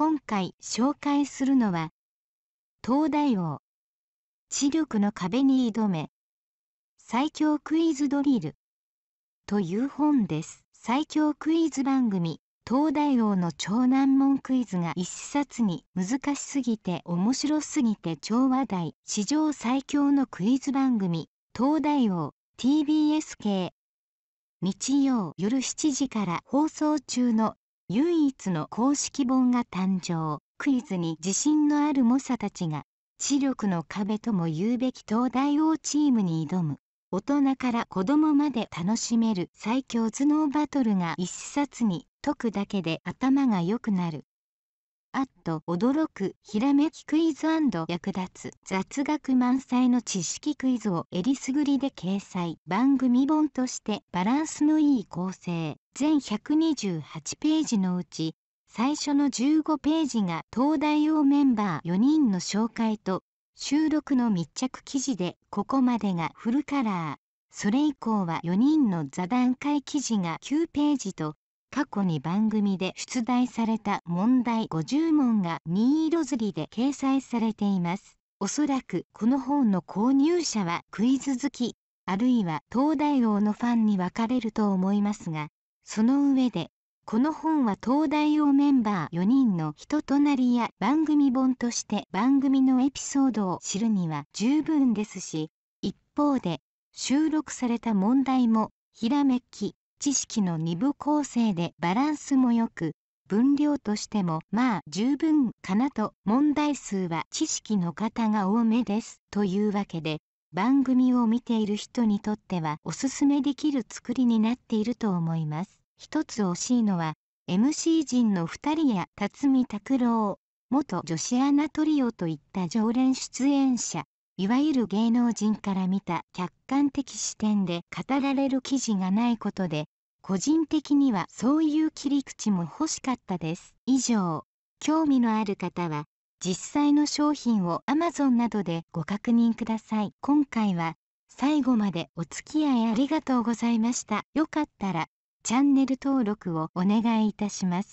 今回紹介するのは東大王知力の壁に挑め最強クイズドリルという本です最強クイズ番組東大王の超難問クイズが一冊に難しすぎて面白すぎて超話題史上最強のクイズ番組東大王 TBS 系日曜夜7時から放送中の唯一の公式本が誕生クイズに自信のある猛者たちが知力の壁とも言うべき東大王チームに挑む大人から子供まで楽しめる最強頭脳バトルが一冊に解くだけで頭が良くなるあっと驚くひらめきクイズ役立つ雑学満載の知識クイズをえりすぐりで掲載番組本としてバランスのいい構成全128ページのうち最初の15ページが東大王メンバー4人の紹介と収録の密着記事でここまでがフルカラーそれ以降は4人の座談会記事が9ページと過去に番組で出題された問題50問が任意ロズリで掲載されています。おそらくこの本の購入者はクイズ好き、あるいは東大王のファンに分かれると思いますが、その上で、この本は東大王メンバー4人の人となりや番組本として番組のエピソードを知るには十分ですし、一方で収録された問題もひらめき、知識の2部構成でバランスもよく分量としてもまあ十分かなと問題数は知識の方が多めですというわけで番組を見ている人にとってはおすすめできる作りになっていると思います一つ惜しいのは MC 陣の2人や辰巳拓郎元女子アナトリオといった常連出演者いわゆる芸能人から見た客観的視点で語られる記事がないことで個人的にはそういう切り口も欲しかったです以上興味のある方は実際の商品を Amazon などでご確認ください今回は最後までお付き合いありがとうございましたよかったらチャンネル登録をお願いいたします